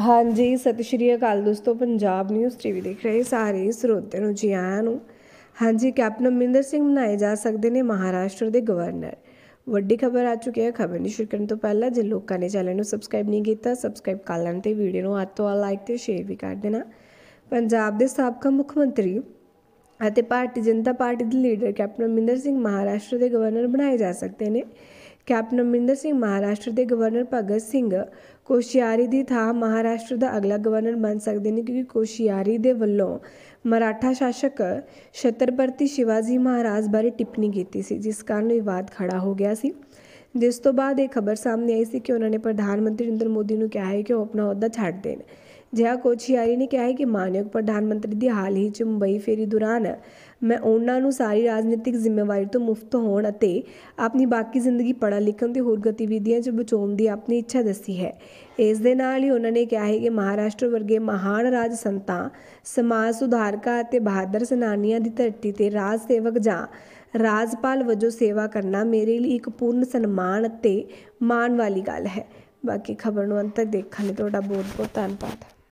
ਹਾਂਜੀ ਸਤਿ ਸ਼੍ਰੀ ਅਕਾਲ ਦੋਸਤੋ ਪੰਜਾਬ ਨਿਊਜ਼ ਟੀਵੀ ਦੇਖ ਰਹੇ ਸਾਰੇ ਸਰੋਤਿਆਂ ਨੂੰ ਜੀ ਆਇਆਂ ਨੂੰ ਹਾਂਜੀ ਕੈਪਟਨ ਅਮਰਿੰਦਰ ਸਿੰਘ ਬਣਾਏ ਜਾ ਸਕਦੇ ਨੇ ਮਹਾਰਾਸ਼ਟਰ ਦੇ ਗਵਰਨਰ ਵੱਡੀ ਖਬਰ ਆ ਚੁੱਕੀ ਹੈ ਖਬਰ ਨੂੰ ਸ਼ੁਰੂ ਕਰਨ ਤੋਂ ਪਹਿਲਾਂ ਜੇ ਲੋਕਾਂ ਨੇ ਚੈਨਲ ਨੂੰ ਸਬਸਕ੍ਰਾਈਬ ਨਹੀਂ ਕੀਤਾ ਸਬਸਕ੍ਰਾਈਬ ਕਰ ਲੈਣ ਤੇ ਵੀਡੀਓ ਨੂੰ ਹੱਥ ਆ ਲਾਈਕ ਤੇ ਸ਼ੇਅਰ ਵੀ ਕਰ ਦੇਣਾ ਪੰਜਾਬ ਦੇ ਸਾਬਕਾ ਮੁੱਖ ਮੰਤਰੀ ਅਤੇ ਭਾਰਤੀ ਜਨਤਾ ਪਾਰਟੀ ਦੇ ਲੀਡਰ ਕੈਪਟਨ ਅਮਰਿੰਦਰ ਸਿੰਘ ਮਹਾਰਾਸ਼ਟਰ ਦੇ ਗਵਰਨਰ ਬਣਾਏ ਜਾ ਸਕਦੇ ਨੇ ਕੈਪਟਨ ਅਮਰਿੰਦਰ ਸਿੰਘ ਮਹਾਰਾਸ਼ਟਰ ਦੇ ਗਵਰਨਰ ਭਗਤ ਸਿੰਘ ਕੋਸ਼ਿਆਰੀ ਦੀ ਥਾਂ ਮਹਾਰਾਸ਼ਟਰ ਦਾ ਅਗਲਾ ਗਵਰਨਰ ਬਣ ਸਕਦੇ ਨੇ ਕਿਉਂਕਿ ਕੋਸ਼ਿਆਰੀ ਦੇ ਵੱਲੋਂ ਮਰਾਠਾ ਸ਼ਾਸਕ ਛਤਰਪਤੀ ਸ਼ਿਵਾਜੀ ਮਹਾਰਾਜ ਬਾਰੇ ਟਿੱਪਣੀ ਕੀਤੀ ਸੀ ਜਿਸ ਕਾਰਨ ਵਿਵਾਦ ਖੜਾ ਹੋ ਗਿਆ ਸੀ ਜਿਸ ਤੋਂ ਬਾਅਦ ਇਹ ਖਬਰ ਸਾਹਮਣੇ ਆਈ ਸੀ ਕਿ ਉਹਨਾਂ ਨੇ ਪ੍ਰਧਾਨ ਮੰਤਰੀ ਨਰਿੰਦਰ ਮੋਦੀ ਨੂੰ ਕਿਹਾ ਹੈ ਕਿ ਉਹ ਆਪਣਾ ਅਹੁਦਾ ਛੱਡ ਦੇਣ ਜਿਹਾ ਕੋਚੀਆਰੀ ਨੇ ਕਿਹਾ ਹੈ ਕਿ ਮਾਨਯੋਗ ਪ੍ਰਧਾਨ ਮੰਤਰੀ ਦੀ ਹਾਲ ਹੀ 'ਚ ਮੁੰਬਈ ਫੇਰੀ ਦੌਰਾਨ ਮੈਂ ਉਹਨਾਂ ਨੂੰ ਸਾਰੀ ਰਾਜਨੀਤਿਕ ਜ਼ਿੰਮੇਵਾਰੀ ਤੋਂ ਮੁਕਤ ਹੋਣ ਅਤੇ ਆਪਣੀ ਬਾਕੀ ਜ਼ਿੰਦਗੀ ਪੜਾ ਲਿਖਣ ਤੇ ਹੋਰ ਗਤੀਵਿਧੀਆਂ 'ਚ ਬਚਾਉਣ ਦੀ ਆਪਣੀ ਇੱਛਾ ਦੱਸੀ ਹੈ ਇਸ ਦੇ ਨਾਲ ਹੀ ਉਹਨਾਂ ਨੇ ਕਿਹਾ ਹੈ ਕਿ ਮਹਾਰਾਸ਼ਟਰ ਵਰਗੇ ਮਹਾਨ ਰਾਜ ਸੰਤਾਂ ਸਮਾਜ ਸੁਧਾਰਕਾਂ ਅਤੇ ਬਹਾਦਰ ਸਨਾਨੀਆਂ ਦੀ ਧਰਤੀ ਤੇ ਰਾਜ ਸੇਵਕ ਜਾਂ ਰਾਜਪਾਲ ਵਜੋਂ ਸੇਵਾ ਕਰਨਾ ਮੇਰੇ ਲਈ ਇੱਕ ਪੂਰਨ ਸਨਮਾਨ ਅਤੇ ਮਾਣ ਵਾਲੀ ਗੱਲ ਹੈ ਬਾਕੀ ਖਬਰ ਨੂੰ ਅੰਤ ਤੱਕ ਦੇਖਣ ਲਈ ਤੁਹਾਡਾ ਬਹੁਤ ਬਹੁਤ ਧੰਨਵਾਦ